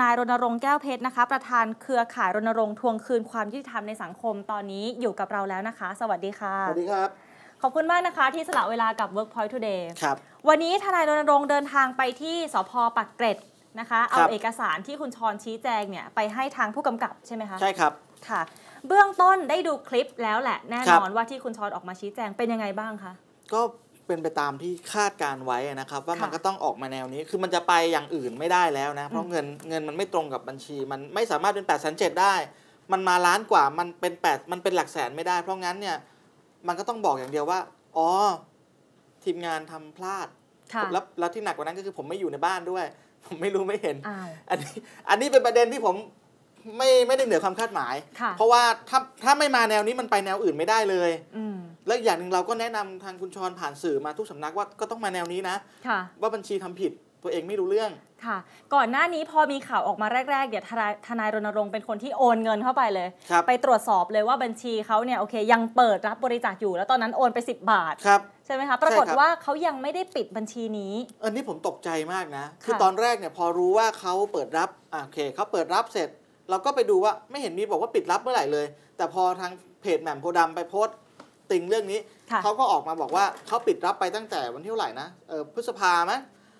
นายรณรงค์แก้วเพชรนะคะประธานเครือข่ายรณรงค์ทวงคืนความยุติธรรมในสังคมตอนนี้อยู่กับเราแล้วนะคะ สวัสดีค่ะ สวัสดีครับ ขอบคุณมากนะคะที่สละเวลากับ Workpoint Today ครับ วันนี้ทนายรณรงค์เดินทางไปที่สพปักเกร็ดนะคะ เอาเอกสารที่คุณชรชี้แจงเนี่ยไปให้ทางผู้กำกับใช่ไหมคะ ใช่ครับค่ะ เบื้องต้นได้ดูคลิปแล้วแหละแน่นอนว่าที่คุณชรออกมาชี้แจงเป็นยังไงบ้างคะก็เป็นไปตามที่คาดการไว้นะครับ ว่ามันก็ต้องออกมาแนวนี้ คือมันจะไปอย่างอื่นไม่ได้แล้วนะ เพราะเงินเงินมันไม่ตรงกับบัญชี มันไม่สามารถเป็น8ปดแสนเจ็ดได้ มันมาล้านกว่า มันเป็น8มันเป็นหลักแสนไม่ได้ เพราะงั้นเนี่ยมันก็ต้องบอกอย่างเดียวว่า อ๋อ ทีมงานทำพลาดแล้วแล้วที่หนักกว่านั้นก็คือผมไม่อยู่ในบ้านด้วย ผมไม่รู้ไม่เห็นออันนี้อันนี้เป็นประเด็นที่ผมไม่ไม่ได้เหนือความคาดหมายเพราะว่าถ้าถ้าไม่มาแนวนี้มันไปแนวอื่นไม่ได้เลยแล้วอย่างหนึ่งเราก็แนะนำทางคุณชรผ่านสื่อมาทุกสำนักว่าก็ต้องมาแนวนี้นะะว่าบัญชีทำผิดตัวเองไม่รู้เรื่องค่ะ ก่อนหน้านี้พอมีข่าวออกมาแรกๆเดี๋ยวทนายรณรงค์เป็นคนที่โอนเงินเข้าไปเลย ไปตรวจสอบเลยว่าบัญชีเขาเนี่ยโอเคยังเปิดรับบริจาคอยู่ แล้วตอนนั้นโอนไป 10 บาทครับใช่ไหมคะปรากฏว่าเขายังไม่ได้ปิดบัญชีนี้ อันนี้ผมตกใจมากนะคือตอนแรกเนี่ยพอรู้ว่าเขาเปิดรับโอเคเขาเปิดรับเสร็จ เราก็ไปดูว่าไม่เห็นมีบอกว่าปิดรับเมื่อไหร่เลย แต่พอทางเพจแหม่มโพดำไปโพสติงเรื่องนี้เขาก็ออกมาบอกว่าเขาปิดรับไปตั้งแต่วันที่เท่าไหร่นะเออพฤษภาไหม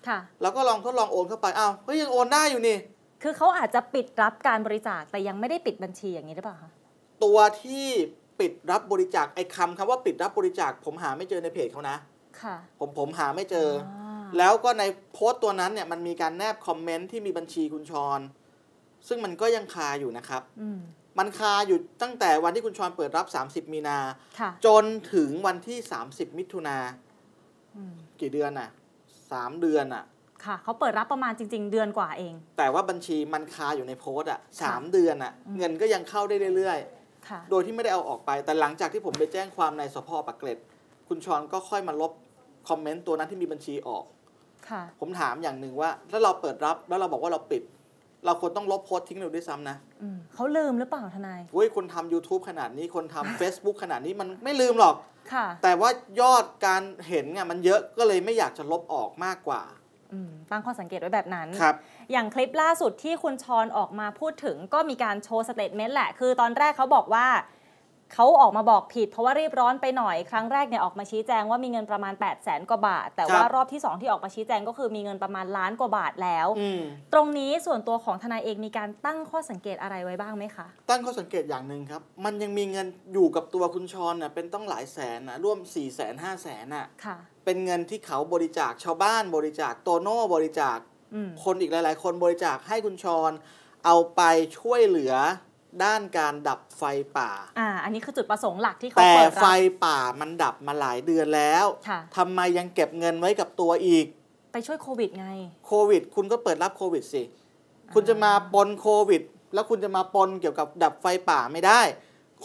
ค่ะ แล้วก็ลองทดลองโอนเข้าไปอ้าวยังโอนได้อยู่นี่ คือเขาอาจจะปิดรับการบริจาคแต่ยังไม่ได้ปิดบัญชีอย่างนี้หรือเปล่าคะตัวที่ปิดรับบริจาคไอ้คำคำว่าปิดรับบริจาคผมหาไม่เจอในเพจเขานะค่ะ ผมผมหาไม่เจออแล้วก็ในโพสต์ตัวนั้นเนี่ยมันมีการแนบคอมเมนต์ที่มีบัญชีคุณชรซึ่งมันก็ยังคาอยู่นะครับ อืมันคาอยู่ตั้งแต่วันที่คุณชอนเปิดรับ 30มีนาจนถึงวันที่ 30มิถุนากี่เดือนอ่ะสามเดือนอ่ะ ค่ะเขาเปิดรับประมาณจริงๆ เดือนกว่าเอง แต่ว่าบัญชีมันคาอยู่ในโพสอ่ะสามเดือนอ่ะเงินก็ยังเข้าได้เรื่อยๆโดยที่ไม่ได้เอาออกไปแต่หลังจากที่ผมไปแจ้งความในสพปากเกร็ด คุณชอนก็ค่อยมาลบคอมเมนต์ตัวนั้นที่มีบัญชีออกผมถามอย่างหนึ่งว่าถ้าเราเปิดรับแล้วเราบอกว่าเราปิดเราควรต้องลบโพสทิ้งเราด้วยซ้ำนะ เขาลืมหรือเปล่าทนาย เฮ้ยคนทำ YouTube ขนาดนี้คนทำ Facebook ขนาดนี้มันไม่ลืมหรอก ค่ะ แต่ว่ายอดการเห็นเนี่ยมันเยอะก็เลยไม่อยากจะลบออกมากกว่า ตั้งข้อสังเกตไว้แบบนั้น ครับ อย่างคลิปล่าสุดที่คุณชอนออกมาพูดถึง ก็มีการโชว์สเตทเมนต์แหละ คือตอนแรกเขาบอกว่าเขาออกมาบอกผิดเพราะว่ารีบร้อนไปหน่อยครั้งแรกเนี่ยออกมาชี้แจง ว่ามีเงินประมาณ8ปดแสนกว่าบาท แต่ว่ารอบที่2ที่ออกมาชี้แจง ก็คือมีเงินประมาณล้านกว่าบาทแล้วตรงนี้ส่วนตัวของทนายเองมีการตั้งข้อสังเกตอะไรไว้บ้างไหมคะ ตั้งข้อสังเกตอย่างหนึ่งครับ มันยังมีเงินอยู่กับตัวคุณชอนน่ะเป็นต้องหลายแสนนะร่วม4ี่แสนห้าแสนน่ะเป็นเงินที่เขาบริจาคชาวบ้านบริจาคโตโน่บริจาค คนอีกหลาย ๆ คนบริจาคให้คุณชอนเอาไปช่วยเหลือด้านการดับไฟป่า อ่า อันนี้คือจุดประสงค์หลักที่เขาแต่ไฟป่ามันดับมาหลายเดือนแล้วทำไมยังเก็บเงินไว้กับตัวอีก ไปช่วยโควิด ไง โควิดคุณก็เปิดรับโควิดสิ คุณจะมาปนโควิด แล้วคุณจะมาปนเกี่ยวกับ ดับไฟป่าไม่ได้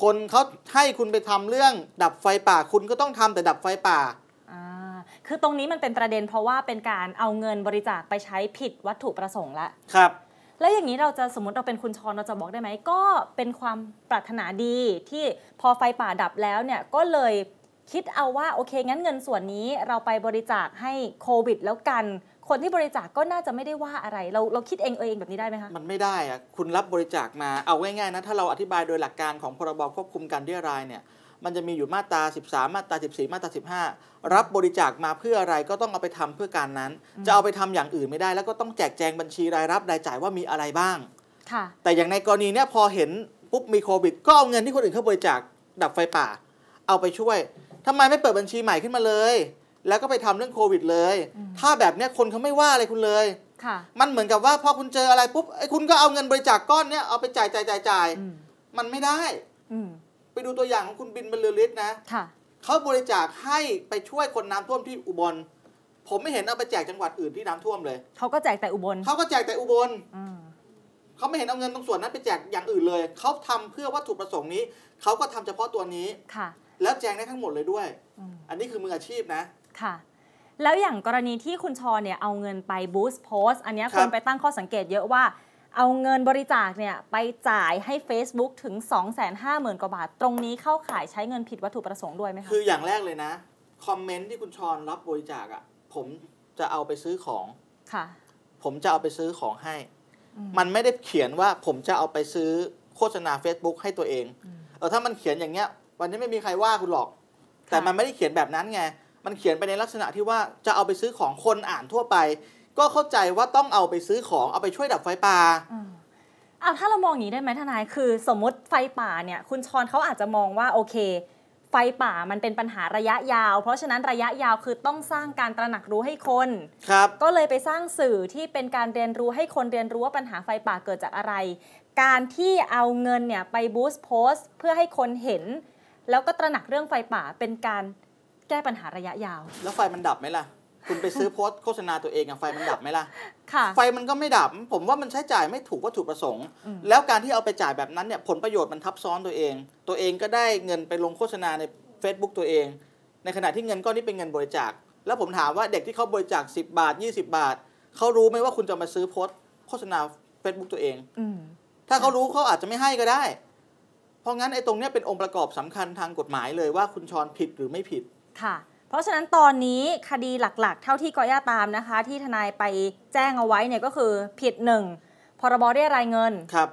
คนเขาให้คุณไปทำเรื่องดับไฟป่าคุณก็ต้องทำแต่ดับไฟป่า คือตรงนี้มันเป็นประเด็นเพราะว่าเป็นการเอาเงินบริจาคไปใช้ผิดวัตถุประสงค์ละ ครับแล้วอย่างนี้เราจะสมมติเราเป็นคุณชอนเราจะบอกได้ไหมก็เป็นความปรารถนาดีที่พอไฟป่าดับแล้วเนี่ยก็เลยคิดเอาว่าโอเคงั้นเงินส่วนนี้เราไปบริจาคให้โควิดแล้วกัน คนที่บริจาคก็น่าจะไม่ได้ว่าอะไร เราเราคิดเองเออเองแบบนี้ได้ไหมคะมันไม่ได้อะคุณรับบริจาคมาเอาง่ายๆนะถ้าเราอธิบายโดยหลักการของพรบควบคุมการเรียรายเนี่ยมันจะมีอยู่มาตรา13 มาตรา14 มาตรา15รับบริจาคมาเพื่ออะไรก็ต้องเอาไปทำเพื่อการนั้น จะเอาไปทำอย่างอื่นไม่ได้ แล้วก็ต้องแจกแจงบัญชีรายรับรายจ่ายว่ามีอะไรบ้างแต่อย่างในกรณีนี้พอเห็นปุ๊บมีโควิดก็เอาเงินที่คนอื่นเขาบริจาคดับไฟป่าเอาไปช่วย ทำไมไม่เปิดบัญชีใหม่ขึ้นมาเลย แล้วก็ไปทำเรื่องโควิดเลย ถ้าแบบนี้คนเขาไม่ว่าอะไรคุณเลยมันเหมือนกับว่าพอคุณเจออะไรปุ๊บไอ้คุณก็เอาเงินบริจาคกก้อนเนี้ยเอาไปจ่ายจ่ายจ่ายจ่าย มันไม่ได้ อืไปดูตัวอย่างของคุณบินบรรลือฤทธิ์นะะเขาบริจาคให้ไปช่วยคนน้ำท่วมที่อุบล ผมไม่เห็นเอาไปแจกจังหวัดอื่นที่น้ำท่วมเลย เขาก็แจกแต่อุบล เขาก็แจกแต่อุบล เขาไม่เห็นเอาเงินตรงส่วนนั้นไปแจกอย่างอื่นเลย เขาทำเพื่อวัตถุประสงค์นี้ เขาก็ทำเฉพาะตัวนี้ค่ะ แล้วแจกได้ทั้งหมดเลยด้วยออันนี้คือมืออาชีพนะค่ะ แล้วอย่างกรณีที่คุณชอเนี่ยเอาเงินไปบูสต์โพสต์อันนี้คนไปตั้งข้อสังเกตเยอะว่าเอาเงินบริจาคเนี่ยไปจ่ายให้ Facebook ถึง 250,000กว่าบาทตรงนี้เข้าข่ายใช้เงินผิดวัตถุประสงค์ด้วยไหมคะคืออย่างแรกเลยนะคอมเมนต์ที่คุณชอนรับบริจาคอะ่ะผมจะเอาไปซื้อของค่ะ ผมจะเอาไปซื้อของให้ มันไม่ได้เขียนว่าผมจะเอาไปซื้อโฆษณา Facebook ให้ตัวเองเออถ้ามันเขียนอย่างเงี้ยวันนี้ไม่มีใครว่าคุณหรอก แต่มันไม่ได้เขียนแบบนั้นไง มันเขียนไปในลักษณะที่ว่าจะเอาไปซื้อของคนอ่านทั่วไปก็เข้าใจว่าต้องเอาไปซื้อของเอาไปช่วยดับไฟป่าเอาถ้าเรามองอย่างนี้ได้ไหมทนาย คือ สมมติไฟป่าเนี่ยคุณชอนเขาอาจจะมองว่า โอเค ไฟป่ามันเป็นปัญหาระยะยาว เพราะฉะนั้นระยะยาวคือต้องสร้างการตระหนักรู้ให้คน ครับ ก็เลยไปสร้างสื่อที่เป็นการเรียนรู้ให้คนเรียนรู้ว่าปัญหาไฟป่าเกิดจากอะไร การที่เอาเงินเนี่ยไปบูสต์โพสต์ เพื่อให้คนเห็น แล้วก็ตระหนักเรื่องไฟป่าเป็นการแก้ปัญหาระยะยาว แล้วไฟมันดับไหมล่ะคุณไปซื้อโพสโฆษณาตัวเองอะไฟมันดับไหมล่ะ ค่ะ ไฟมันก็ไม่ดับ ผมว่ามันใช้จ่ายไม่ถูกวัตถุประสงค์ แล้วการที่เอาไปจ่ายแบบนั้นเนี่ย ผลประโยชน์มันทับซ้อนตัวเอง ตัวเองก็ได้เงินไปลงโฆษณาใน Facebook ตัวเอง ในขณะที่เงินก้อนนี้เป็นเงินบริจาค แล้วผมถามว่าเด็กที่เขาบริจาค10 บาท 20บาทเขารู้ไหมว่าคุณจะมาซื้อโพสโฆษณา Facebook ตัวเองถ้าเขารู้เขาอาจจะไม่ให้ก็ได้ เพราะงั้นไอ้ตรงเนี้ยเป็นองค์ประกอบสำคัญทางกฎหมายเลยว่า คุณชอนผิดหรือไม่ผิด ค่ะราะฉะนั้นตอนนี้คดีหลักๆ เท่าที่กอย่าตามนะคะ ที่ทนายไปแจ้งเอาไว้เนี่ยก็คือผิดหนึ่งพรบเรียรายเงิน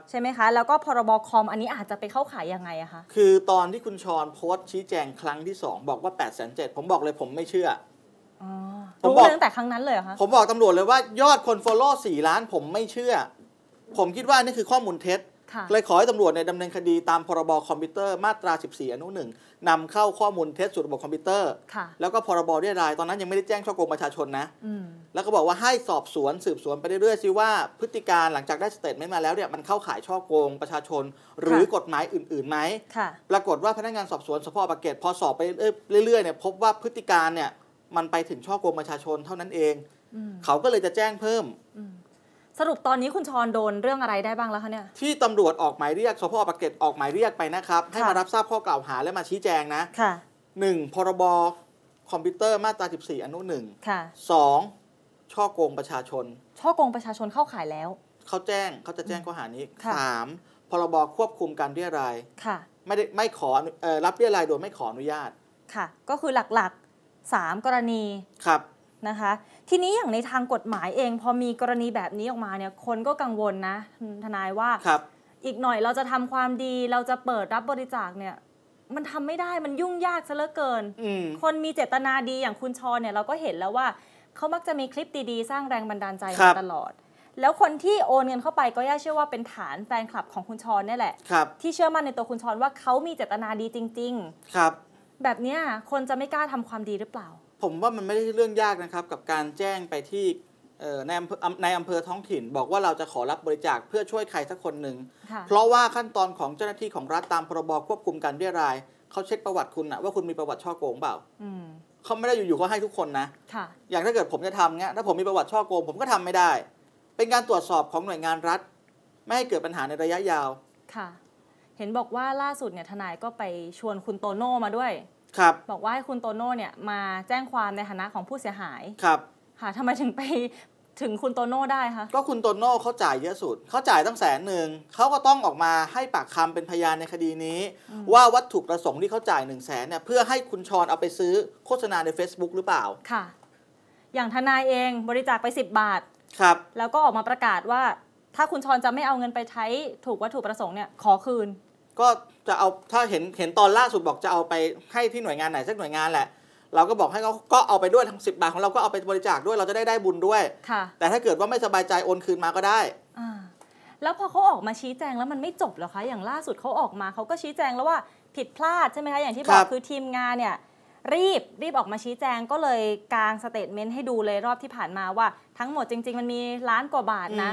ใช่ไหมคะ แล้วก็พรบคอมอันนี้อาจจะไปเข้าขายยังไงอะคะ คือตอนที่คุณชอนโพสต์ชี้แจงครั้งที่ 2 บอกว่า8ปดแสนเผมบอกเลยผมไม่เชื่ออรู้ตั้งแต่ครั้งนั้นเลยเหรอคะผมบอกตำรวจเลยว่ายอดคนฟอลโล่สี่ล้านผมไม่เชื่อ ผมคิดว่านี่คือข้อมูลเท็จเลยขอให้ตำรวจในดำเนินคดีตามพรบคอมพิวเตอร์มาตรา 14 อนุหนึ่งนำเข้าข้อมูลเท็จสู่ระบบคอมพิวเตอร์แล้วก็พรบเรียรายตอนนั้นยังไม่ได้แจ้งช่อโกงประชาชนนะ แล้วก็บอกว่าให้สอบสวนสืบสวนไปเรื่อยๆซิว่าพฤติการหลังจากได้สเตทไม่มาแล้วเนี่ยมันเข้าข่ายช่อโกงประชาชนหรือกฎหมายอื่นๆไหมปรากฏว่าพนักงานสอบสวนสพปากเกร็ดพอสอบไปเรื่อยๆเนี่ยพบว่าพฤติการเนี่ยมันไปถึงช่อโกงประชาชนเท่านั้นเองเขาก็เลยจะแจ้งเพิ่มสรุปตอนนี้คุณชอนโดนเรื่องอะไรได้บ้างแล้วคะเนี่ยที่ตำรวจออกหมายเรียกสพปากเกร็ดออกหมายเรียกไปนะครับให้มารับทราบข้อกล่าวหาและมาชี้แจงนะค่ะหนึ่งพรบคอมพิวเตอร์มาตรา14 อนุหนึ่งสองช่อโกงประชาชนช่อโกงประชาชนเข้าขายแล้วเขาแจ้งเขาจะแจ้งข้อหานี้สามพรบควบคุมการเรียรายค่ะ ไม่ได้ไม่ขอรับเรียรายโดยไม่ขออนุญาตค่ะ ก็คือหลักๆสามกรณีครับนะคะทีนี้อย่างในทางกฎหมายเอง พอมีกรณีแบบนี้ออกมาเนี่ย คนก็กังวลนะทนายว่าอีกหน่อยเราจะทำความดีเราจะเปิดรับบริจาคเนี่ยมันทำไม่ได้มันยุ่งยากซะเหลือเกิน คนมีเจตนาดีอย่างคุณชอเนี่ยเราก็เห็นแล้วว่า เขามักจะมีคลิปดีๆ สร้างแรงบันดาลใจมาตลอด แล้วคนที่โอนเงินเข้าไปก็ย่าเชื่อว่าเป็นฐานแฟนคลับของคุณชอนนี่แหละที่เชื่อมั่นในตัวคุณชอนว่าเขามีเจตนาดีจริง ๆ ครับแบบนี้คนจะไม่กล้าทำความดีหรือเปล่าผมว่ามันไม่ได้เรื่องยากนะครับ กับการแจ้งไปที่ในอำเภอในอำเภอท้องถิ่น บอกว่าเราจะขอรับบริจาคเพื่อช่วยใครสักคนหนึ่งเพราะว่าขั้นตอนของเจ้าหน้าที่ของรัฐตามพรบควบคุมการเรียรายเขาเช็คประวัติคุณนะว่าคุณมีประวัติช่อโกงเปล่าเขาไม่ได้อยู่ๆเขาให้ทุกคนนะอย่างถ้าเกิดผมจะทำเงี้ยถ้าผมมีประวัติช่อโกงผมก็ทำไม่ได้ เป็นการตรวจสอบของหน่วยงานรัฐ ไม่ให้เกิดปัญหาในระยะยาว ค่ะ เห็นบอกว่าล่าสุดเนี่ยทนายก็ไปชวนคุณโตโน่มาด้วยครับบอกว่าให้คุณโตโน่เนี่ยมาแจ้งความในฐานะของผู้เสียหาย ครับ ค่ะทำไมถึงไปถึงคุณโตโน่ได้คะ ก็คุณโตโน่เขาจ่ายเยอะสุด เขาจ่ายตั้งแสนหนึ่ง เขาก็ต้องออกมาให้ปากคำเป็นพยานในคดีนี้ ว่าวัตถุประสงค์ที่เขาจ่ายหนึ่งแสนเนี่ยเพื่อให้คุณชอนเอาไปซื้อ โฆษณาใน Facebook หรือเปล่า ค่ะ อย่างทนายเองบริจาคไป 10 บาท ครับ แล้วก็ออกมาประกาศว่า ถ้าคุณชอนจะไม่เอาเงินไปใช้ถูกวัตถุประสงค์เนี่ยขอคืนก็จะเอาถ้าเห็นเห็นตอนล่าสุดบอกจะเอาไปให้ที่หน่วยงานไหนสักหน่วยงานแหละเราก็บอกให้เขาก็เอาไปด้วยทั้งสิบาทของเราก็เอาไปบริจาคด้วยเราจะได้ได้บุญด้วยแต่ถ้าเกิดว่าไม่สบายใจโอนคืนมาก็ได้แล้วพอเขาออกมาชี้แจงแล้วมันไม่จบหรอคะอย่างล่าสุดเขาออกมาเขาก็ชี้แจงแล้วว่าผิดพลาดใช่ไหมคะอย่างที่บอกคือทีมงานเนี่ย รีบรีบออกมาชี้แจงก็เลยกางสเตทเมนต์ให้ดูเลยรอบที่ผ่านมาว่า ทั้งหมดจริงๆ มันมีล้านกว่าบาทนะ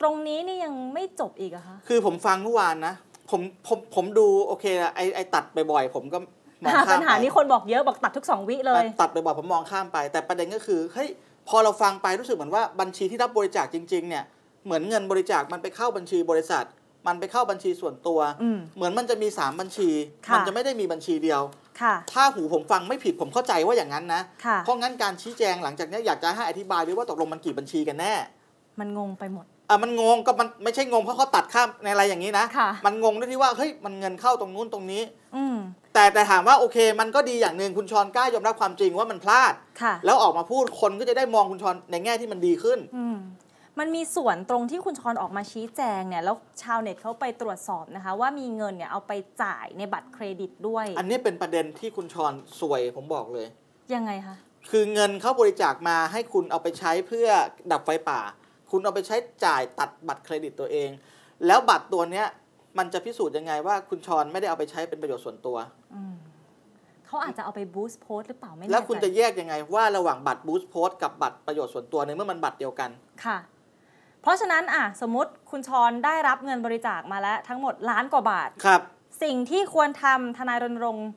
ตรงนี้นี่ยังไม่จบอีกอะคะคือผมฟังเมื่อวานนะผมผมผมดูโอเคนะไอไอตัดไปบ่อยผมก็มองข้ามปัญหานี้คนบอกเยอะบอกตัดทุกสองวิเลยตัดไปบ่อยผมมองข้ามไป แต่ประเด็นก็คือเฮ้ยพอเราฟังไปรู้สึกเหมือนว่าบัญชีที่รับบริจาคจริงๆเนี่ยเหมือนเงินบริจาคมันไปเข้าบัญชีบริษัท มันไปเข้าบัญชีส่วนตัว เหมือนมันจะมี 3 บัญชี มันจะไม่ได้มีบัญชีเดียวถ้าหูผมฟังไม่ผิดผมเข้าใจว่าอย่างนั้นนะเพราะงั้นการชี้แจงหลังจากนี้อยากจะให้อธิบายด้วยว่าตกลงมันกี่บัญชีกันแน่มันงงไปหมดอ่ะมันงงก็มันไม่ใช่งงเพราะเขาตัดข้ามในอะไรอย่างนี้นะมันงงด้วยที่ว่า เฮ้ยมันเงินเข้าตรงนู้นตรงนี้แต่แต่ถามว่าโอเค มันก็ดีอย่างหนึ่งคุณชอนกล้ายอมรับความจริงว่ามันพลาดแล้วออกมาพูดคนก็จะได้มองคุณชอนในแง่ที่มันดีขึ้น มันมีส่วนตรงที่คุณชอนออกมาชี้แจงเนี่ย แล้วชาวเน็ตเขาไปตรวจสอบนะคะ ว่ามีเงินเนี่ยเอาไปจ่ายในบัตรเครดิตด้วย อันนี้เป็นประเด็นที่คุณชอนสวยผมบอกเลยยังไงคะคือเงินเขาบริจาคมาให้คุณเอาไปใช้เพื่อดับไฟป่าคุณเอาไปใช้จ่ายตัดบัตรเครดิตตัวเอง แล้วบัตรตัวเนี้ยมันจะพิสูจน์ยังไงว่าคุณชอนไม่ได้เอาไปใช้เป็นประโยชน์ส่วนตัวเขาอาจจะเอาไปบูสต์โพสหรือเปล่าไม่แน่แล้วคุณจะแยกยังไง ว่าระหว่างบัตรบูสต์โพสกับบัตรประโยชน์ส่วนตัวในเมื่อมันบัตรเดียวกันค่ะ เพราะฉะนั้นอ่ะสมมติคุณชอนได้รับเงินบริจาคมาแล้วทั้งหมดล้านกว่าบาทครับ สิ่งที่ควรทำทนายรณรงค์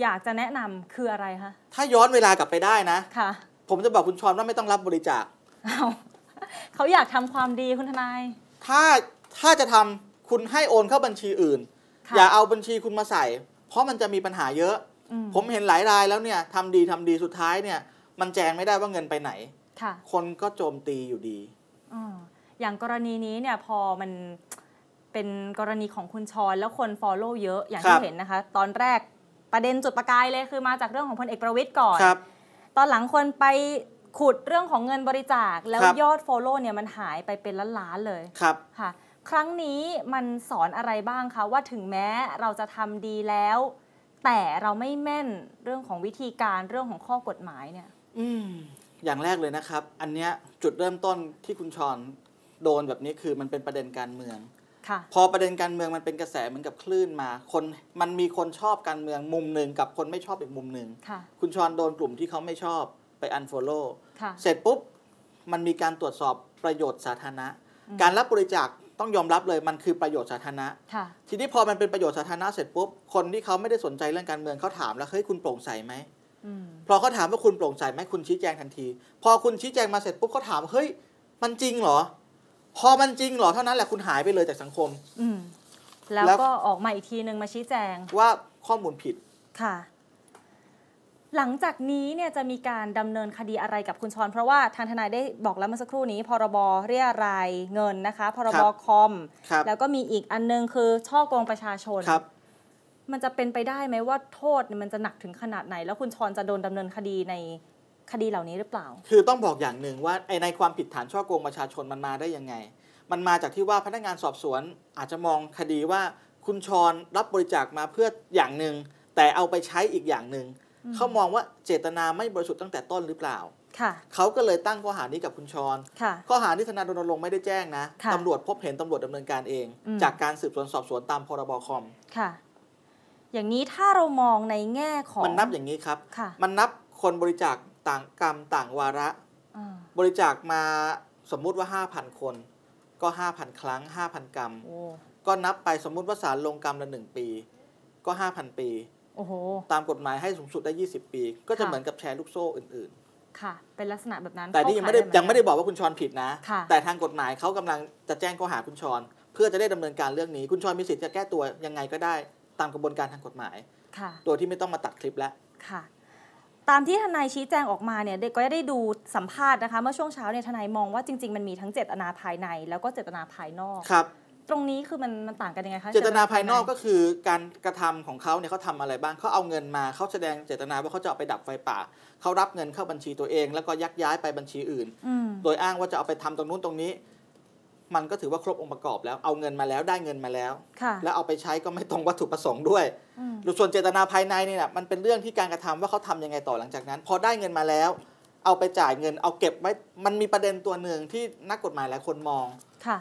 อยากจะแนะนำคืออะไรคะถ้าย้อนเวลากลับไปได้นะค่ะผมจะบอกคุณชอนว่าไม่ต้องรับบริจาคเขาอยากทำความดีคุณทนาย ถ้า ถ้าจะทำคุณให้โอนเข้าบัญชีอื่น อย่าเอาบัญชีคุณมาใส่ เพราะมันจะมีปัญหาเยอะ ผมเห็นหลายรายแล้วเนี่ยทำดีทำดีสุดท้ายเนี่ยมันแจงไม่ได้ว่าเงินไปไหนคคนก็โจมตีอยู่ดี อย่างกรณีนี้เนี่ยพอมันเป็นกรณีของคุณชอนแล้วคนฟอลโล่เยอะ อย่างที่เห็นนะคะ ตอนแรกประเด็นจุดประกายเลยคือมาจากเรื่องของพลเอกประวิทย์ก่อนตอนหลังคนไปขุดเรื่องของเงินบริจาค แล้วยอดโฟลโล่เนี่ยมันหายไปเป็นล้านๆเลยครับค่ะ ครั้งนี้มันสอนอะไรบ้างคะ ว่าถึงแม้เราจะทำดีแล้ว แต่เราไม่แม่นเรื่องของวิธีการเรื่องของข้อกฎหมายเนี่ย อืมอย่างแรกเลยนะครับ อันเนี้ยจุดเริ่มต้นที่คุณชอนโดนแบบนี้คือมันเป็นประเด็นการเมืองพอประเด็นการเมืองมันเป็นกระแสเหมือนกับคลื่นมาคนมันมีคนชอบการเมืองมุมหนึ่งกับคนไม่ชอบอีกมุมหนึ่งคคุณชอนโดนกลุ่มที่เขาไม่ชอบไป unfollow เสร็จปุ๊บ มันมีการตรวจสอบประโยชน์สาธารณะ การรับบริจาคต้องยอมรับเลย มันคือประโยชน์สาธารณะทีนี้พอมันเป็นประโยชน์สาธารณะเสร็จปุ๊บ คนที่เขาไม่ได้สนใจเรื่องการเมืองเขาถามแล้วเฮ้ยคุณโปร่งใสไหมพอเขาถามว่าคุณโปร่งใสไหมคุณชี้แจงทันที พอคุณชี้แจงมาเสร็จปุ๊บเขาถามเฮ้ยมันจริงเหรอ พอมันจริงเหรอเท่านั้นแหละคุณหายไปเลยจากสังคมแล้วก็ออกมาอีกทีหนึ่งมาชี้แจง ว่าข้อมูลผิด ค่ะหลังจากนี้เนี่ยจะมีการดำเนินคดีอะไรกับคุณชอนเพราะว่าทางทนายได้บอกแล้วเมื่อสักครู่นี้ พรบเรียราย เงินนะคะพรบคอม แล้วก็มีอีกอันนึง คือช่อกงประชาชนมันจะเป็นไปได้ไหมว่าโทษมันจะหนักถึงขนาดไหน แล้วคุณชอนจะโดนดำเนินคดีในคดีเหล่านี้หรือเปล่า คือต้องบอกอย่างหนึ่งว่าในความผิดฐานช่อกงประชาชนมันมาได้ยังไง มันมาจากที่ว่าพนักงานสอบสวนอาจจะมองคดีว่าคุณชอนรับบริจาคมาเพื่ออย่างหนึ่งแต่เอาไปใช้อีกอย่างหนึ่งเขามองว่าเจตนาไม่บริสุทธิ์ตั้งแต่ต้นหรือเปล่า เขาก็เลยตั้งข้อหานี้กับคุณชรข้อหานี้ธนาดนรงไม่ได้แจ้งนะตำรวจพบเห็นตำรวจดำเนินการเอง จากการสืบสวนสอบสวนตามพรบคอมค่ะอย่างนี้ถ้าเรามองในแง่ของ มันนับอย่างนี้ครับ มันนับคนบริจาคต่างกรรมต่างวาระ บริจาคมาสมมุติว่า 5,000 คน ก็5,000ครั้ง5,000 กรรม ก็นับไปสมมุติว่าสารลงกรรมละหนึ่งปี ก็ 5,000 ปีโอ้โหตามกฎหมายให้สูงสุดได้ 20 ปี ก็จะเหมือนกับแชร์ลูกโซ่อื่นๆ ค่ะ เป็นลักษณะแบบนั้น แต่นี่ยังไม่ได้ยังไม่ได้บอกว่าคุณชอนผิดนะ แต่ทางกฎหมายเขากำลังจะแจ้งข้อหาคุณชอน เพื่อจะได้ดำเนินการเรื่องนี้ คุณชอนมีสิทธิ์จะแก้ตัวยังไงก็ได้ตามกระบวนการทางกฎหมาย ค่ะ ตัวที่ไม่ต้องมาตัดคลิปแล้ว ค่ะ ตามที่ทนายชี้แจงออกมาเนี่ยก็ได้ดูสัมภาษณ์นะคะเมื่อช่วงเช้าเนี่ยทนายมองว่าจริงๆ มันมีทั้งเจตนาภายในแล้วก็เจตนาภายนอก ครับตรงนี้คือมันมันต่างกันยังไงคะเจตนาภายนอกก็คือการกระทำของเขาเนี่ยเขาทำอะไรบ้างเขาเอาเงินมาเขาแสดงเจตนาว่าเขาจะเอาไปดับไฟป่าเขารับเงินเข้าบัญชีตัวเองแล้วก็ยักย้ายไปบัญชีอื่น โดยอ้างว่าจะเอาไปทำตรงนู้นตรงนี้ มันก็ถือว่าครบองค์ประกอบ แล้วเอาเงินมาแล้วได้เงินมาแล้ว แล้วเอาไปใช้ก็ไม่ตรงวัตถุประสงค์ด้วยหรือส่วนเจตนาภายในเนี่ยมันเป็นเรื่องที่การกระทำว่าเขาทำยังไงต่อหลังจากนั้นพอได้เงินมาแล้ว เอาไปจ่ายเงิน เอาเก็บไว้มันมีประเด็นตัวหนึ่งที่นักกฎหมายหลายคนมองค่ะ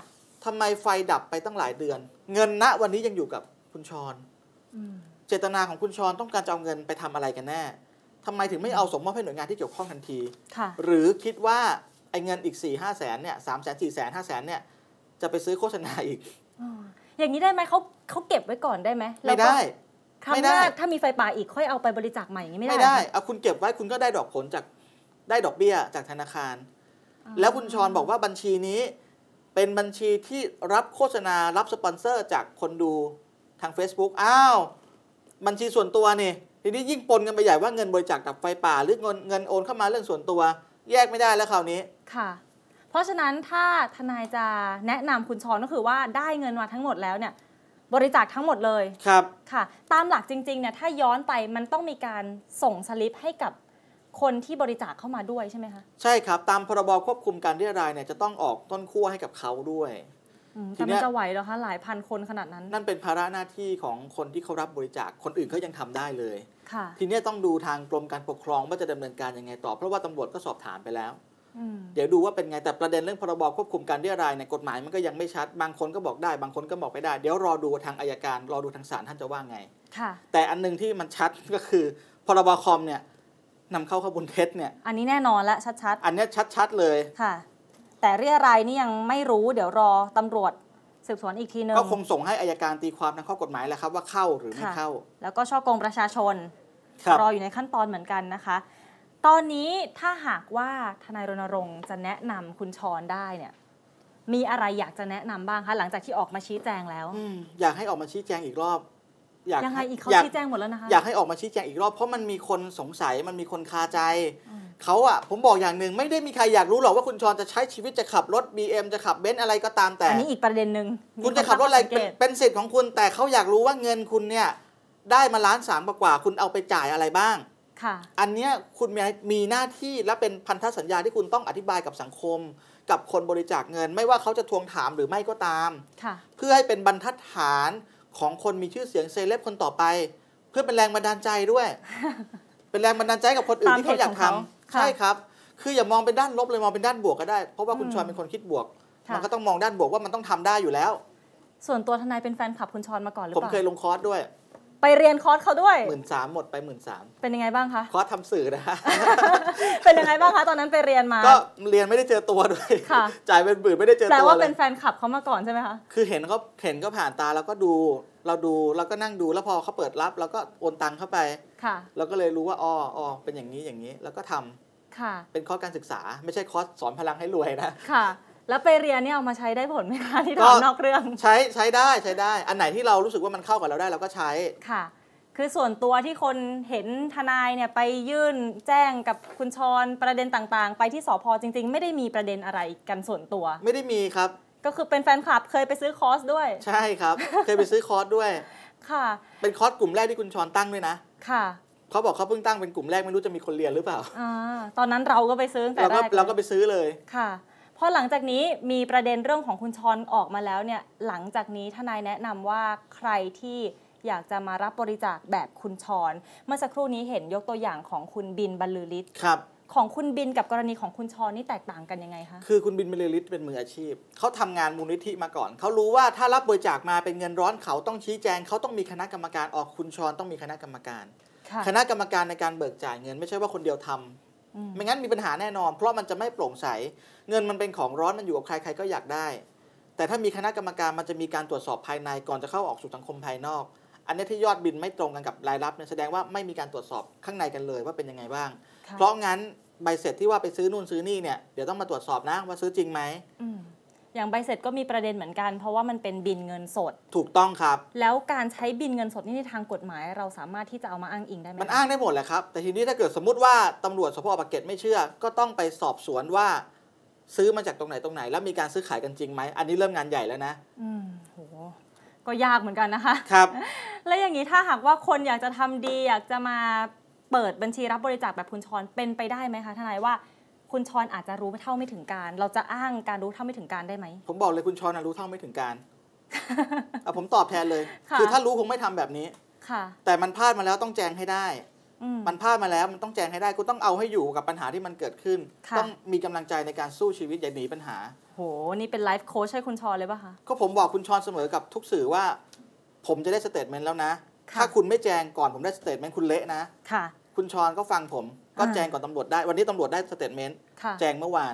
ทำไมไฟดับไปตั้งหลายเดือน เงินณวันนี้ยังอยู่กับคุณชออเจตนาของคุณชอนต้องการจะเอาเงินไปทำอะไรกันแน่ทำไมถึงไม่เอาสมมอบให้หน่วยงานที่เกี่ยวข้องทันทีหรือคิดว่า ไอ้เงินอีกสี่ห้าแสนเนี่ยสามแสนสี่แสนห้าแสนเนี่ย จะไปซื้อโฆษณาอีกอย่างนี้ได้ไหมเขาเขาเก็บไว้ก่อนได้ไหมไม่ได้ไม่ได้ถ้ามีไฟป่าอีกค่อยเอาไปบริจาคใหม่อย่างนี้ไม่ได้ไม่ได้เอาคุณเก็บไว้คุณก็ได้ดอกผลจากได้ดอกเบี้ยจากธนาคาร แล้วคุณชอนบอกว่าบัญชีนี้เป็นบัญชีที่รับโฆษณา รับสปอนเซอร์จากคนดูทาง Facebook อ้าว บัญชีส่วนตัวนี่ ทีนี้ยิ่งปนกันไปใหญ่ว่าเงินบริจาคกับไฟป่าหรือเงินเงินโอนเข้ามาเรื่องส่วนตัว แยกไม่ได้แล้วคราวนี้ ค่ะ เพราะฉะนั้นถ้าทนายจะแนะนำคุณชอนก็คือว่าได้เงินมาทั้งหมดแล้วเนี่ย บริจาคทั้งหมดเลย ครับ ค่ะ ตามหลักจริงๆเนี่ยถ้าย้อนไปมันต้องมีการส่งสลิปให้กับคนที่บริจาคเข้ามาด้วยใช่ไหมคะใช่ครับตามพรบควบคุมการเรียรายเนี่ยจะต้องออกต้นขั้วให้กับเขาด้วยแต่มันจะไหวเหรอคะหลายพันคนขนาดนั้น นั่นเป็นภาระหน้าที่ของคนที่เขารับบริจาคคนอื่นเขายังทำได้เลยทีนี้ต้องดูทางกรมการปกครอง ว่าจะดำเนินการยังไงต่อ เพราะว่าตำรวจก็สอบถามไปแล้วเดี๋ยวดูว่าเป็นไงแต่ประเด็นเรื่องพรบควบคุมการเรียรายในกฎหมายมันก็ยังไม่ชัด บางคนก็บอกได้บางคนก็บอกไม่ได้เดี๋ยวรอดูทางอายการรอดูทางศาลท่านจะว่าไงแต่อันนึงที่มันชัดก็คือพรบคอมเนี่ยนำเข้าข้าวบุญเพชรเนี่ย อันนี้แน่นอนและชัดๆ อันนี้ชัด ๆเลย ค่ะ แต่เรื่งอรายนี่ยังไม่รู้ เดี๋ยวรอตำรวจสืบสวนอีกทีนึงก็คงส่งให้อายการตีความทางข้อกฎหมายแหละครับ ว่าเข้าหรือไม่เข้า แล้วก็ช่อกงประชาชน รออยู่ในขั้นตอนเหมือนกันนะคะ ตอนนี้ถ้าหากว่า ทนายรณรงค์ จะแนะนำคุณชรได้เนี่ย มีอะไรอยากจะแนะนำบ้างคะหลังจากที่ออกมาชี้แจงแล้วออยากให้ออกมาชี้แจงอีกรอบอยากยังไงอีกเขาชี้แจงหมดแล้วนะคะอยากให้ออกมาชี้แจงอีกรอบ เพราะมันมีคนสงสัยมันมีคนคาใจ เขาอะผมบอกอย่างหนึ่งไม่ได้มีใครอยากรู้หรอกว่าคุณชอนจะใช้ชีวิตจะขับรถ BM จะขับเบนซ์อะไรก็ตามแต่อันนี้อีกประเด็นหนึ่งคุณจะขับรถอะไรเป็นสิทธิ์ของคุณ แต่เขาอยากรู้ว่าเงินคุณเนี่ยได้มาล้านสามกว่าคุณเอาไปจ่ายอะไรบ้างค่ะ อันเนี้ยคุณมีมีหน้าที่และเป็นพันธสัญญาที่คุณต้องอธิบายกับสังคม กับคนบริจาคเงิน ไม่ว่าเขาจะทวงถามหรือไม่ก็ตามเพื่อให้เป็นบรรทัดฐานของคนมีชื่อเสียงเซเลบคนต่อไป เพื่อเป็นแรงบันดาลใจด้วย เป็นแรงบันดาลใจกับคนอื่นที่เขาอยากทำ ใช่ครับ คืออย่ามองเป็นด้านลบเลยมองเป็นด้านบวกก็ได้ เพราะว่าคุณชอนเป็นคนคิดบวกมันก็ต้องมองด้านบวกว่ามันต้องทำได้อยู่แล้ว ส่วนตัวทนายเป็นแฟนคลับคุณชอนมาก่อนหรือเปล่าผมเคยลงคอร์สด้วยไปเรียนคอร์สเขาด้วยหมื่นสามหมดไปหมื่นสามเป็นยังไงบ้างคะคอร์สทำสื่อนะฮะเป็นยังไงบ้างคะตอนนั้นไปเรียนมาก็เรียนไม่ได้เจอตัวด้วยจ่ายเป็นบื่นไม่ได้เจอตัวแต่ว่าเป็นแฟนคลับเขามาก่อนใช่ไหมคะคือเห็นเขาเห็นก็ผ่านตาแล้วก็ดูเราดูเราก็นั่งดูแล้วพอเขาเปิดรับเราก็โอนตังเข้าไปค่ะเราก็เลยรู้ว่าอ๋ออ๋อเป็นอย่างนี้อย่างนี้ แล้วก็ทำค่ะ เป็นคอร์สการศึกษาไม่ใช่คอร์สสอนพลังให้รวยนะค่ะแล้วไปเรียนเนี่ยเอามาใช้ได้ผลไหมคะที่ถามนอกเรื่องใช้ใช้ได้ใช้ได้ อันไหนที่เรารู้สึกว่ามันเข้ากับเราได้เราก็ใช้ค่ะ คือส่วนตัวที่คนเห็นทนายเนี่ยไปยื่นแจ้งกับคุณชรประเด็นต่างๆ ไปที่สพจริง ๆ ไม่ได้มีประเด็นอะไรกันส่วนตัว ไม่ได้มีครับ ก็คือเป็นแฟนคลับเคยไปซื้อคอร์สด้วย ใช่ครับ เคยไปซื้อคอร์สด้วย ค่ะ เป็นคอร์สกลุ่มแรกที่คุณชรตั้งด้วยนะค่ะเขาบอกเขาเพิ่งตั้งเป็นกลุ่มแรกไม่รู้จะมีคนเรียนหรือเปล่าอ่าตอนนั้นเราก็ไปซื้อแต่แรกเราก็ไปซื้อเลยค่ะพอหลังจากนี้มีประเด็นเรื่องของคุณชอนออกมาแล้วเนี่ยหลังจากนี้ทนายแนะนำว่าใครที่อยากจะมารับบริจาคแบบคุณชอนเมื่อสักครู่นี้เห็นยกตัวอย่างของคุณบินบรรลือฤทธิ์ครับของคุณบินกับกรณีของคุณชอนนี่แตกต่างกันยังไงคะคือคุณบินบรรลือฤทธิ์เป็นมืออาชีพเขาทำงานมูลนิธิมาก่อนเขารู้ว่าถ้ารับบริจาคมาเป็นเงินร้อนเขาต้องชี้แจงเขาต้องมีคณะกรรมการออกคุณชอนต้องมีคณะกรรมการคณะกรรมการในการเบิกจ่ายเงิน ไม่ใช่ว่าคนเดียวทำไม่งั้นมีปัญหาแน่นอน เพราะมันจะไม่โปร่งใส เงินมันเป็นของร้อนมันอยู่กับใครใครก็อยากได้ แต่ถ้ามีคณะกรรมการมันจะมีการตรวจสอบภายในก่อนจะเข้าออกสู่สังคมภายนอก อันนี้ที่ยอดบินไม่ตรงกันกับรายรับเนี่ยแสดงว่าไม่มีการตรวจสอบข้างในกันเลยว่าเป็นยังไงบ้าง เพราะงั้นใบเสร็จที่ว่าไปซื้อนู่นซื้อนี่เนี่ยเดี๋ยวต้องมาตรวจสอบนะ ว่าซื้อจริงไหมอย่างใบเสร็จก็มีประเด็นเหมือนกันเพราะว่ามันเป็นบินเงินสด ถูกต้องครับ แล้วการใช้บินเงินสดนี่ในทางกฎหมายเราสามารถที่จะเอามาอ้างอิงได้ไหมมันอ้างได้หมดแหละครับ แต่ทีนี้ถ้าเกิดสมมติว่าตำรวจสพปากเกร็ดไม่เชื่อ ก็ต้องไปสอบสวนว่า ซื้อมาจากตรงไหนตรงไหน แล้วมีการซื้อขายกันจริงไหมอันนี้เริ่มงานใหญ่แล้วนะอืมโหก็ยากเหมือนกันนะคะครับและอย่างนี้ถ้าหากว่าคนอยากจะทำดี อยากจะมาเปิดบัญชีรับบริจาคแบบคุณชรเป็นไปได้ไหมคะทนายว่าคุณชอนอาจจะรู้เท่าไม่ถึงการ เราจะอ้างการรู้เท่าไม่ถึงการได้ไหม ผมบอกเลยคุณชอนรู้เท่าไม่ถึงการอผมตอบแทนเลย คือถ้ารู้คงไม่ทำแบบนี้ค่ะแต่มันพลาดมาแล้วต้องแจงให้ได้ มันพลาดมาแล้ว มันต้องแจงให้ได้กูต้องเอาให้อยู่กับปัญหาที่มันเกิดขึ้น ต้องมีกำลังใจในการสู้ชีวิตอย่าหนีปัญหาโหนี่เป็นไลฟ์โค้ชให้คุณชอนเลยป่ะคะก็ผมบอกคุณชอนเสมอกับทุกสื่อว่าผมจะได้สเตทเมนต์แล้วนะ ถ้าคุณไม่แจงก่อนผมได้สเตทเมนต์คุณเละนะค่ะ คุณชอนก็ฟังผมก็แจ้งก่อนตำรวจได้ วันนี้ตำรวจได้สเตทเมนต์แจ้งเมื่อวาน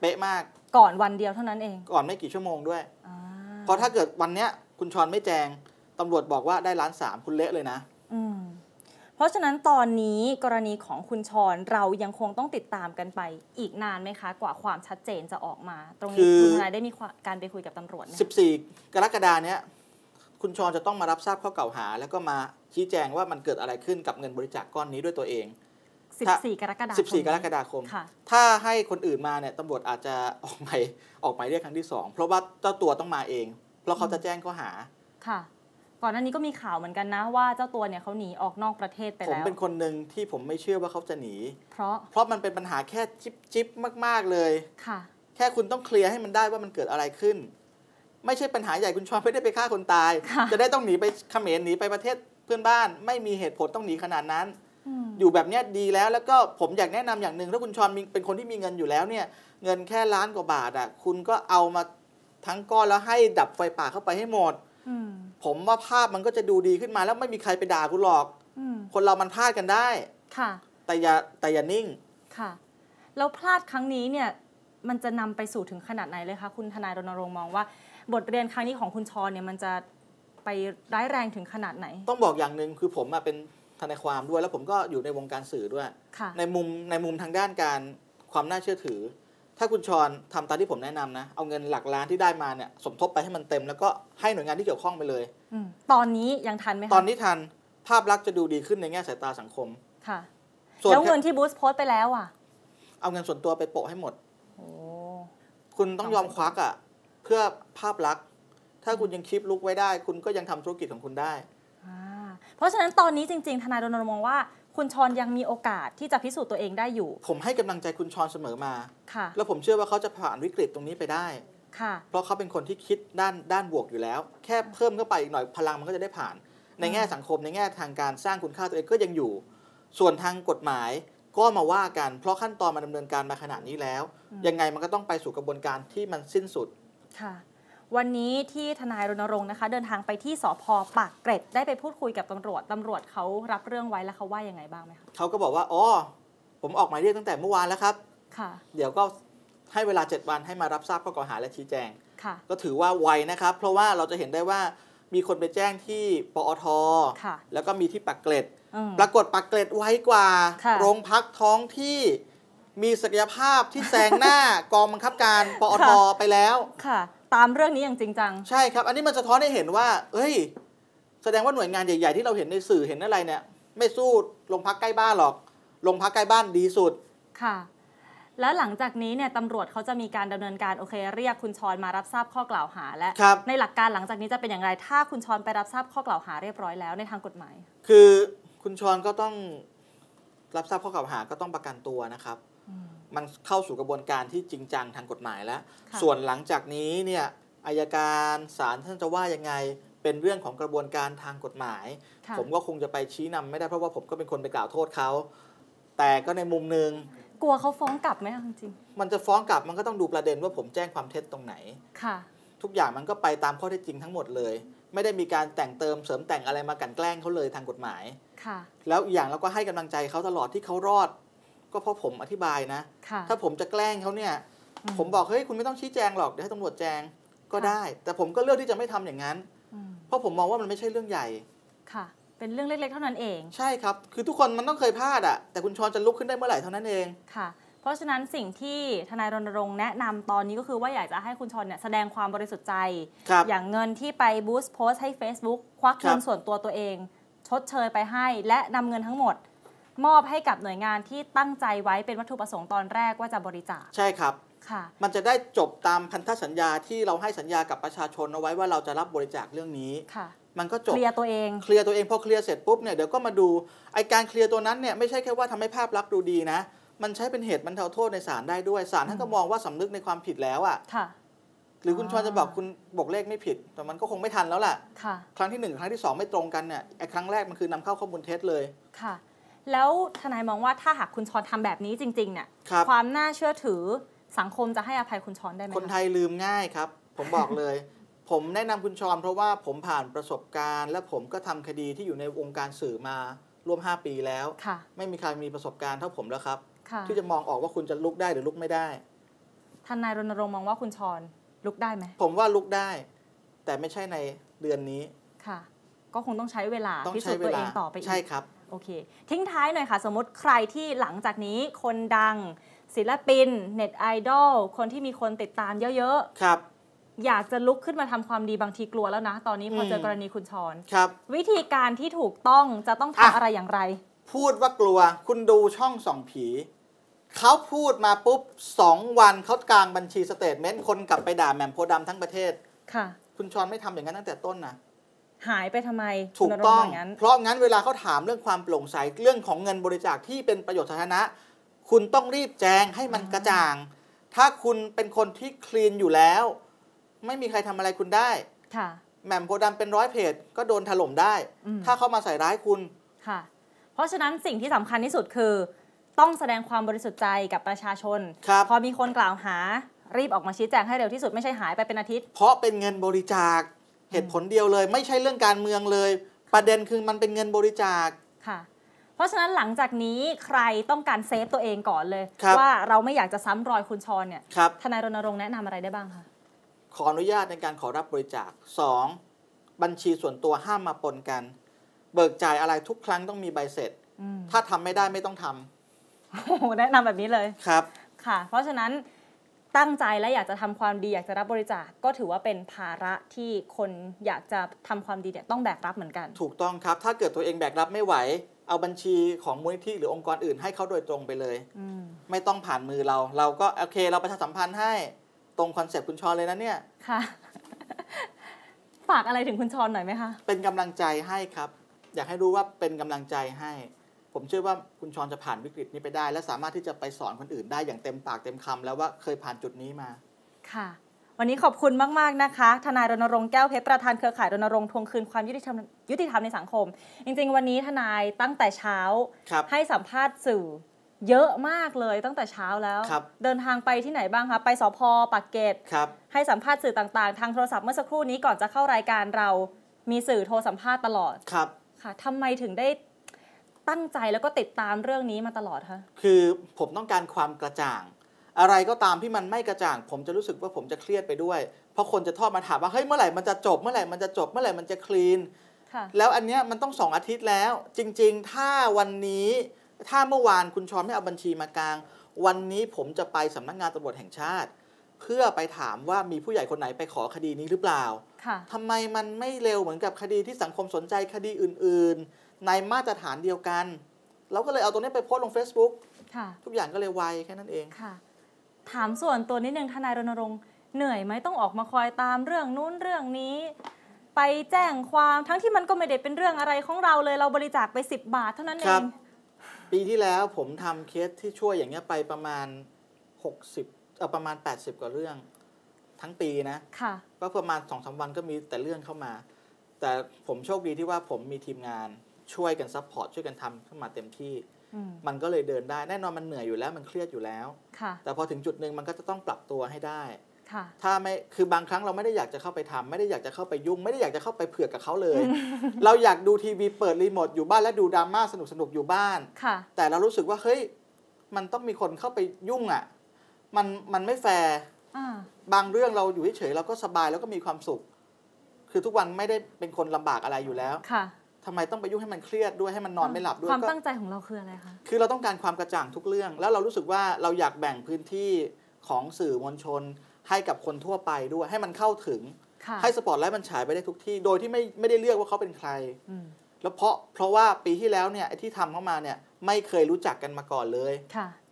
เป๊ะมาก ก่อนวันเดียวเท่านั้นเอง ก่อนไม่กี่ชั่วโมงด้วยเพราะถ้าเกิดวันเนี้ย คุณชอนไม่แจ้ง ตำรวจบอกว่าได้ล้านสามคุณเละเลยนะเพราะฉะนั้นตอนนี้กรณีของคุณชอนเรายังคงต้องติดตามกันไป อีกนานไหมคะ กว่าความชัดเจนจะออกมา ตรงนี้คุณนายได้มีการไปคุยกับตำรวจ 14 กรกฎาเนี้ยคุณชอนจะต้องมารับทราบข้อเก่าหา แล้วก็มาชี้แจงว่ามันเกิดอะไรขึ้นกับเงินบริจาคกก้อนนี้ด้วยตัวเอง14 กรกฎาคม14กรกฎาคม ถ้าให้คนอื่นมาเนี่ยตำรวจอาจจะออกหมายออกหมายเรียกครั้งที่2เพราะว่าเจ้าตัวต้องมาเอง เพราะเขาจะแจ้งข้อหา ค่ะ ก่อนหน้านี้ก็มีข่าวเหมือนกันนะว่าเจ้าตัวเนี่ยเขาหนีออกนอกประเทศไปแล้ว ผมเป็นคนหนึ่งที่ผมไม่เชื่อว่าเขาจะหนี เพราะเพราะมันเป็นปัญหาแค่จิ๊บจิบมาก ๆ เลย ค่ะ แค่คุณต้องเคลียร์ให้มันได้ว่ามันเกิดอะไรขึ้น ไม่ใช่ปัญหาใหญ่คุณชอนไม่ได้ไปฆ่าคนตาย จะได้ต้องหนีไปเขมรหนีไปประเทศเพื่อนบ้าน ไม่มีเหตุผลต้องหนีขนาดนั้นอยู่แบบนี้ดีแล้ว แล้วก็ผมอยากแนะนำอย่างหนึ่งถ้าคุณชอนเป็นคนที่มีเงินอยู่แล้วเนี่ยเงินแค่ล้านกว่าบาทอะ่ะคุณก็เอามาทั้งก้อน แล้วให้ดับไฟป่าเข้าไปให้หมดผมว่าภาพมันก็จะดูดีขึ้นมา แล้วไม่มีใครไปด่าคุณหรอกคนเรามันพลาดกันได้ ค่ะ แต่อย่าแต่อย่านิ่ง ค่ะ แล้วพลาดครั้งนี้เนี่ยมันจะนำไปสู่ถึงขนาดไหนเลยคะคุณทนายรณรงค์มองว่าบทเรียนครั้งนี้ของคุณชอนเนี่ยมันจะไปร้ายแรงถึงขนาดไหน ต้องบอกอย่างหนึ่งคือผมเป็นทนายความด้วย แล้วผมก็อยู่ในวงการสื่อด้วย ในมุมในมุมทางด้านการความน่าเชื่อถือ ถ้าคุณชรทำตามที่ผมแนะนำนะเอาเงินหลักล้านที่ได้มาเนี่ยสมทบไปให้มันเต็ม แล้วก็ให้หน่วยงานที่เกี่ยวข้องไปเลยอตอนนี้ยังทันไหมตอนนี้ทันภาพลักษณ์จะดูดีขึ้นในแง่สายตาสังคม ค่ะแล้วเงินที่บูสโพสไปแล้วอ่ะ เอาเงินส่วนตัวไปโปะให้หมดคุณต้องยอมควักอ่ะเพื่อภาพลักษณ์ถ้าคุณยังคลิปลุกไว้ได้ คุณก็ยังทำธุรกิจของคุณได้เพราะฉะนั้นตอนนี้จริงๆทนายรณรงค์มองว่า คุณชอนยังมีโอกาสที่จะพิสูจน์ตัวเองได้อยู่ ผมให้กำลังใจคุณชอนเสมอมาค่ะ แล้วผมเชื่อว่าเขาจะผ่านวิกฤตตรงนี้ไปได้ค่ะ เพราะเขาเป็นคนที่คิดด้านด้านบวกอยู่แล้วแค่เพิ่มเข้าไปอีกหน่อยพลังมันก็จะได้ผ่าน ในแง่สังคมในแง่ทางการสร้างคุณค่าตัวเองก็ยังอยู่ ส่วนทางกฎหมาย ก็มาว่ากันเพราะขั้นตอนมาดดำเนินการมาขนาดนี้แล้ว ยังไงมันก็ต้องไปสู่กระบวนการที่มันสิ้นสุดค่ะวันนี้ที่ทนายรณรงค์นะคะ เดินทางไปที่สพปากเกร็ด ได้ไปพูดคุยกับตำรวจตำรวจเขารับเรื่องไว้แล้วเขาว่ายังไงบ้างไหมคะเขาก็บอกว่าอ๋อผมออกหมายเรียกตั้งแต่เมื่อวานแล้วครับ ค่ะ เดี๋ยวก็ให้เวลา 7 วันให้มารับทราบข้อกล่าวหาและชี้แจงค่ะ ก็ถือว่าไวนะครับ เพราะว่าเราจะเห็นได้ว่ามีคนไปแจ้งที่ปอทแล้วก็มีที่ปากเกร็ด ปรากฏปากเกร็ดไวกว่า โรงพักท้องที่มีศักยภาพที่แซงหน้ากองบังคับการปอทไปแล้วค่ะตามเรื่องนี้อย่างจริงจังใช่ครับอันนี้มันสะท้อนให้เห็นว่า เอ้ยแสดงว่าหน่วยงานใหญ่ๆ ที่เราเห็นในสื่อเห็นอะไรเนี่ย ไม่สู้ลงพักใกล้บ้านหรอก ลงพักใกล้บ้านดีสุดค่ะ แล้วหลังจากนี้เนี่ยตำรวจเขาจะมีการดำเนินการโอเค เรียกคุณชอนมารับทราบข้อกล่าวหาและในหลักการหลังจากนี้จะเป็นอย่างไร ถ้าคุณชอนไปรับทราบข้อกล่าวหาเรียบร้อยแล้ว ในทางกฎหมาย คือคุณชอนก็ต้องรับทราบข้อกล่าวหาก็ต้องประกันตัวนะครับมันเข้าสู่กระบวนการที่จริงจังทางกฎหมายแล้ว ส่วนหลังจากนี้เนี่ยอายการศาลท่านจะว่ายังไงเป็นเรื่องของกระบวนการทางกฎหมาย ผมก็คงจะไปชี้นำไม่ได้เพราะว่าผมก็เป็นคนไปกล่าวโทษเขาแต่ก็ในมุมหนึ่งกลัวเขาฟ้องกลับไหมจริงมันจะฟ้องกลับมันก็ต้องดูประเด็นว่าผมแจ้งความเท็จตรงไหนค่ะ ทุกอย่างมันก็ไปตามข้อเท็จจริงทั้งหมดเลย ไม่ได้มีการแต่งเติมเสริมแต่งอะไรมากันแกล้งเขาเลยทางกฎหมายค่ะ แล้วอย่างเราก็ให้กำลังใจเขาตลอดที่เขารอดก็เพราะผมอธิบายนะ ถ้าผมจะแกล้งเขาเนี่ย ผมบอกเฮ้ยคุณไม่ต้องชี้แจงหรอก เดี๋ยวให้ตำรวจแจงก็ได้ แต่ผมก็เลือกที่จะไม่ทำอย่างนั้น เพราะผมมองว่ามันไม่ใช่เรื่องใหญ่ค่ะ เป็นเรื่องเล็กๆ เท่านั้นเอง ใช่ครับ คือทุกคนมันต้องเคยพลาดอะแต่คุณชอนจะลุกขึ้นได้เมื่อไหร่เท่านั้นเองค่ะ เพราะฉะนั้นสิ่งที่ทนายรณรงค์แนะนำตอนนี้ก็คือว่าอยากจะให้คุณชอนเนี่ยแสดงความบริสุทธิ์ใจ อย่างเงินที่ไปบูสต์โพสต์ให้ Facebook ควักเงินส่วนตัวตัวเอง ชดเชยไปให้ และนำเงินทั้งหมดมอบให้กับหน่วยงานที่ตั้งใจไว้เป็นวัตถุประสงค์ตอนแรกว่าจะบริจาค ใช่ครับค่ะ มันจะได้จบตามพันธสัญญาที่เราให้สัญญากับประชาชนเอาไว้ว่าเราจะรับบริจาคเรื่องนี้ค่ะ มันก็จบเคลียร์ตัวเองเคลียร์ตัวเองพอเคลียร์เสร็จปุ๊บเนี่ยเดี๋ยวก็มาดูไอการเคลียร์ตัวนั้นเนี่ยไม่ใช่แค่ว่าทำให้ภาพลักษณ์ดูดีนะ มันใช้เป็นเหตุบรรเทาโทษในศาลได้ด้วยศาลท่านก็มองว่าสำนึกในความผิดแล้วอ่ะค่ะหรือคุณชวนจะบอกคุณบอกเลขไม่ผิด แต่มันก็คงไม่ทันแล้วล่ละครั้งที่หนึ่งครั้งที่สองไม่ตรงกันเนี่ยไอครั้งแรกมันคือนำเข้าข้อมูลเท็จเลยค่ะแล้วทนายมองว่าถ้าหากคุณชอนทำแบบนี้จริงๆเนี่ยคความน่าเชื่อถือสังคมจะให้อภัยคุณชอนได้ไหมคนไทยลืมง่ายครับ ผมบอกเลย ผมแนะนำคุณชอนเพราะว่าผมผ่านประสบการณ์ และผมก็ทำคดีที่อยู่ในวงการสื่อมาร่วม 5 ปีแล้วไม่มีใครมีประสบการณ์เท่าผมแล้วครับ ที่จะมองออกว่าคุณจะลุกได้หรือลุกไม่ได้ ทนายรณรงค์มองว่าคุณชอนลุกได้ไหมผมว่าลุกได้ แต่ไม่ใช่ในเดือนนี้ก็คงต้องใช้เวลา พิสูจน์ตัวเองต่อไปอีก ใช่ครับ โอเค ทิ้งท้ายหน่อยค่ะ สมมติใครที่หลังจากนี้คนดัง ศิลปิน เน็ตไอดอล คนที่มีคนติดตามเยอะๆ ครับ อยากจะลุกขึ้นมาทำความดีบางทีกลัวแล้วนะ ตอนนี้พอเจอกรณีคุณชอน ครับ วิธีการที่ถูกต้องจะต้องทำอะอะไรอย่างไร พูดว่ากลัว คุณดูช่องส่องผีเขาพูดมาปุ๊บสองวันเขากลางบัญชีสเตทเมนต์คนกลับไปด่าแหม่มโพดำทั้งประเทศ ค่ะ คุณชอนไม่ทำอย่างนั้น ตั้งแต่ต้นนะหายไปทำไมถูกต้อง เพราะงั้นเวลาเขาถามเรื่องความโปร่งใส เรื่องของเงินบริจาคที่เป็นประโยชน์สาธารณะคุณต้องรีบแจ้งให้มันกระจ่าง ถ้าคุณเป็นคนที่คลีนอยู่แล้ว ไม่มีใครทำอะไรคุณได้ ค่ะแหม่มโพดำเป็นร้อยเพจ ก็โดนถล่มได้ ถ้าเข้ามาใส่ร้ายคุณค่ะ เพราะฉะนั้นสิ่งที่สำคัญที่สุดคือ ต้องแสดงความบริสุทธิ์ใจกับประชาชนพอมีคนกล่าวหา รีบออกมาชี้แจงให้เร็วที่สุดไม่ใช่หายไปเป็นอาทิตย์ เพราะเป็นเงินบริจาคเหตุผลเดียวเลยไม่ใช่เรื่องการเมืองเลย ประเด็นคือมันเป็นเงินบริจาคค่ะ เพราะฉะนั้นหลังจากนี้ใครต้องการเซฟตัวเองก่อนเลย ว่าเราไม่อยากจะซ้ำรอยคุณชรเนี่ย ทนายรณรงค์แนะนำอะไรได้บ้างคะขออนุญาตในการขอรับบริจาค 2. บัญชีส่วนตัวห้ามมาปนกัน เบิกจ่ายอะไรทุกครั้งต้องมีใบเสร็จถ้าทำไม่ได้ไม่ต้องทำโอ้แนะนำแบบนี้เลยครับค่ะ เพราะฉะนั้นตั้งใจ และอยากจะทำความดีอยากจะรับบริจาคกก็ถือว่าเป็นภาระที่คนอยากจะทำความดีเนี่ยต้องแบกรับเหมือนกัน ถูกต้องครับ ถ้าเกิดตัวเองแบกรับไม่ไหว เอาบัญชีของมูลนิธิหรือองค์กรอื่น ให้เขาโดยตรงไปเลยมไม่ต้องผ่านมือเรา เราก็โอเคเราประชาสัมพันธ์ให้ตรงคอนเซ็ปต์คุณชอนเลยนะเนี่ยค่ะฝากอะไรถึงคุณชอนหน่อยไหมคะเป็นกำลังใจให้ครับ อยากให้รู้ว่าเป็นกำลังใจให้ผมเชื่อว่าคุณชอนจะผ่านวิกฤตนี้ไปได้ และสามารถที่จะไปสอนคนอื่นได้อย่างเต็มปากเต็มคำแล้วว่าเคยผ่านจุดนี้มาค่ะ วันนี้ขอบคุณมาก ๆ นะคะ ทนายรณรงค์แก้วเพชรประธานเครือข่ายรณรงค์ทวงคืนความยุติธรรมยุติธรรมในสังคม จริงๆวันนี้ทนายตั้งแต่เช้า ให้สัมภาษณ์สื่อเยอะมากเลยตั้งแต่เช้าแล้วเดินทางไปที่ไหนบ้างคะไปสพปากเกร็ดให้สัมภาษณ์สื่อต่างๆ ทางโทรศัพท์เมื่อสักครู่นี้ก่อนจะเข้ารายการเรามีสื่อโทรสัมภาษณ์ตลอดครับค่ะทำไมถึงได้ตั้งใจแล้วก็ติดตามเรื่องนี้มาตลอดคะคือผมต้องการความกระจ่าง อะไรก็ตามที่มันไม่กระจ่าง ผมจะรู้สึกว่าผมจะเครียดไปด้วย เพราะคนจะทอดมาถามว่าเฮ้ยเมื่อไหร่มันจะจบ เมื่อไหร่มันจะจบ เมื่อไหร่มันจะคลีนแล้วอันเนี้ยมันต้องสองอาทิตย์แล้ว จริง ๆ ถ้าวันนี้ถ้าเมื่อวานคุณชอนไม่เอาบัญชีมากลาง วันนี้ผมจะไปสำนักงานตำรวจแห่งชาติ เพื่อไปถามว่ามีผู้ใหญ่คนไหนไปขอคดีนี้หรือเปล่าทำไมมันไม่เร็วเหมือนกับคดีที่สังคมสนใจคดีอื่น ๆในมาตรฐานเดียวกัน เราก็เลยเอาตัวนี้ไปโพสลง Facebook ทุกอย่างก็เลยไวแค่นั้นเองค่ะ ถามส่วนตัวนิดนึงทนายรณรงค์ เหนื่อยไหมต้องออกมาคอยตามเรื่องนู้นเรื่องนี้ ไปแจ้งความทั้งที่มันก็ไม่ได้เป็นเรื่องอะไรของเราเลย เราบริจาคไป 10 บาทเท่านั้นเอง ปีที่แล้วผมทำเคสที่ช่วยอย่างเงี้ยไปประมาณ 60 เออประมาณ 80กว่าเรื่อง ทั้งปีนะค่ะก็ประมาณสองสาวันก็มีแต่เรื่องเข้ามา แต่ผมโชคดีที่ว่าผมมีทีมงานช่วยกันซัพพอร์ตช่วยกันทำขึ้นมาเต็มที่มันก็เลยเดินได้ แน่นอนมันเหนื่อยอยู่แล้วมันเครียดอยู่แล้วแต่พอถึงจุดหนึ่งมันก็จะต้องปรับตัวให้ได้ถ้าไม่คือบางครั้งเราไม่ได้อยากจะเข้าไปทำ ไม่ได้อยากจะเข้าไปยุ่ง ไม่ได้อยากจะเข้าไปเผือกกับเขาเลย เราอยากดูทีวีเปิดรีโมทอยู่บ้านและดูดราม่าสนุกสนุกอยู่บ้านแต่เรารู้สึกว่าเฮ้ยมันต้องมีคนเข้าไปยุ่งอ่ะมันมันไม่แฟร์บางเรื่องเราอยู่เฉยเราก็สบายแล้วก็มีความสุข คือทุกวันไม่ได้เป็นคนลำบากอะไรอยู่แล้วทำไมต้องไปยุ่งให้มันเครียดด้วยให้มันนอนไม่หลับด้วยความตั้งใจของเราคืออะไรคะคือเราต้องการความกระจ่างทุกเรื่อง แล้วเรารู้สึกว่าเราอยากแบ่งพื้นที่ของสื่อมวลชนให้กับคนทั่วไปด้วย ให้มันเข้าถึง ให้สปอตไลท์มันฉายไปได้ทุกที่ โดยที่ไม่ไม่ได้เลือกว่าเขาเป็นใครแล้วเพราะเพราะว่าปีที่แล้วเนี่ยที่ทำเข้ามาเนี่ย ไม่เคยรู้จักกันมาก่อนเลย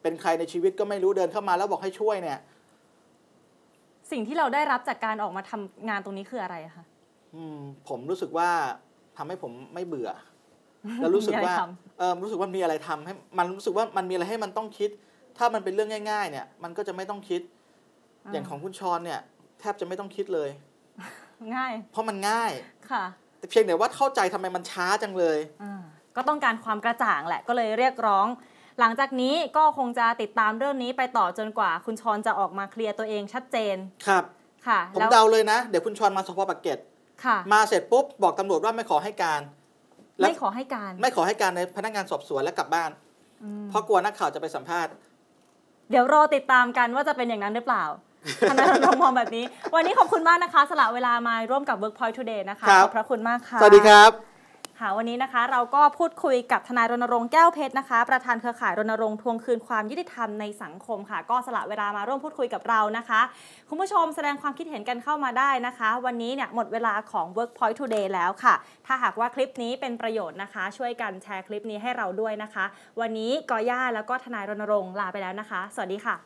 เป็นใครในชีวิตก็ไม่รู้เดินเข้ามาแล้วบอกให้ช่วยเนี่ย สิ่งที่เราได้รับจากการออกมาทำงานตรงนี้คืออะไรคะผมรู้สึกว่าทำให้ผมไม่เบื่อแล้วรู้สึกว่าเออรู้สึกว่ามีอะไรทำให้ มันรู้สึกว่ามันมีอะไรให้มันต้องคิด ถ้ามันเป็นเรื่องง่าย ๆ เนี่ย มันก็จะไม่ต้องคิด อย่างของคุณชอนเนี่ย แทบจะไม่ต้องคิดเลย ง่าย เพราะมันง่ายค่ะ แต่เพียงแต่ว่าเข้าใจทำไมมันช้าจังเลยก็ต้องการความกระจ่างแหละ ก็เลยเรียกร้อง หลังจากนี้ก็คงจะติดตามเรื่องนี้ไปต่อจนกว่าคุณชอนจะออกมาเคลียร์ตัวเองชัดเจนครับ ค่ะ ผมเดาเลยนะเดี๋ยวคุณชอนมาสพปากเก็ตมาเสร็จปุ๊บ บอกตำรวจว่าไม่ขอให้การ ไม่ขอให้การ ไม่ขอให้การในพนักงานสอบสวนและกลับบ้าน เพราะกลัวนักข่าวจะไปสัมภาษณ์ เดี๋ยวรอติดตามกันว่าจะเป็นอย่างนั้นหรือเปล่าทนายรมองแบบนี้ วันนี้ขอบคุณมากนะคะ สละเวลามาร่วมกับ Workpoint Today นะคะ ขอบพระคุณมากค่ะ สวัสดีครับค่ะวันนี้นะคะเราก็พูดคุยกับทนายรณรงค์แก้วเพชรนะคะ ประธานเครือข่ายรณรงค์ทวงคืนความยุติธรรมในสังคมค่ะก็สละเวลามาร่วมพูดคุยกับเรานะคะ คุณผู้ชมแสดงความคิดเห็นกันเข้ามาได้นะคะ วันนี้เนี่ยหมดเวลาของ Workpoint Today แล้วค่ะ ถ้าหากว่าคลิปนี้เป็นประโยชน์นะคะช่วยกันแชร์คลิปนี้ให้เราด้วยนะคะ วันนี้กอย่าแล้วก็ทนายรณรงค์ลาไปแล้วนะคะ สวัสดีค่ะ